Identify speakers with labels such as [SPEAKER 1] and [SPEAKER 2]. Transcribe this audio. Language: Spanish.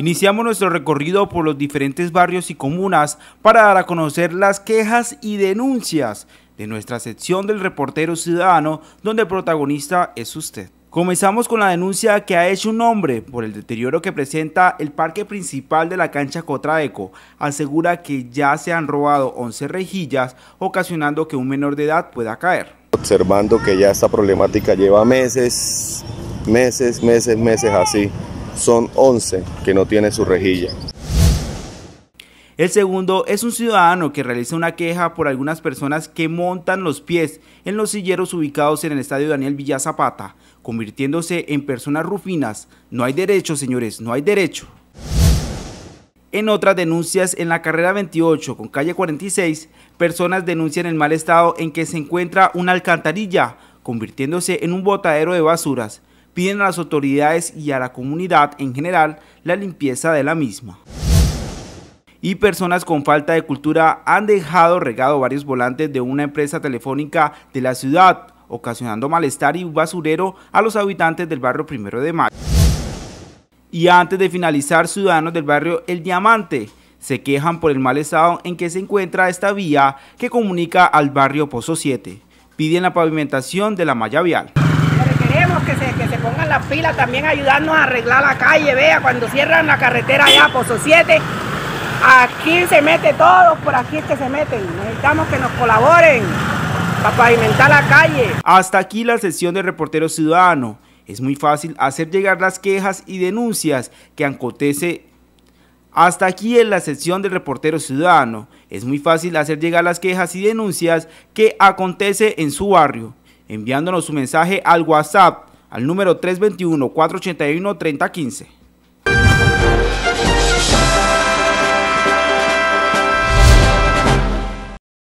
[SPEAKER 1] Iniciamos nuestro recorrido por los diferentes barrios y comunas para dar a conocer las quejas y denuncias de nuestra sección del reportero ciudadano donde el protagonista es usted. Comenzamos con la denuncia que ha hecho un hombre por el deterioro que presenta el parque principal de la cancha Cotraeco. Asegura que ya se han robado 11 rejillas, ocasionando que un menor de edad pueda caer.
[SPEAKER 2] Observando que ya esta problemática lleva meses, meses, meses, meses así son 11 que no tiene su rejilla.
[SPEAKER 1] El segundo es un ciudadano que realiza una queja por algunas personas que montan los pies en los silleros ubicados en el estadio Daniel Villa Zapata, convirtiéndose en personas rufinas. No hay derecho, señores, no hay derecho. En otras denuncias, en la carrera 28 con calle 46, personas denuncian el mal estado en que se encuentra una alcantarilla, convirtiéndose en un botadero de basuras piden a las autoridades y a la comunidad en general la limpieza de la misma. Y personas con falta de cultura han dejado regado varios volantes de una empresa telefónica de la ciudad, ocasionando malestar y basurero a los habitantes del barrio Primero de Mayo. Y antes de finalizar, ciudadanos del barrio El Diamante se quejan por el mal estado en que se encuentra esta vía que comunica al barrio Pozo 7. Piden la pavimentación de la malla vial
[SPEAKER 3] queremos que se, pongan las fila también ayudarnos a arreglar la calle, vea, cuando cierran la carretera allá, Pozo 7, aquí se mete todos por aquí es que se meten, necesitamos que nos colaboren para pavimentar la calle. Hasta aquí
[SPEAKER 1] la sesión de Reportero Ciudadano. Es muy fácil hacer llegar las quejas y denuncias que acontece hasta aquí en la sección del reportero ciudadano. Es muy fácil hacer llegar las quejas y denuncias que acontece en su barrio enviándonos su mensaje al WhatsApp al número 321-481-3015.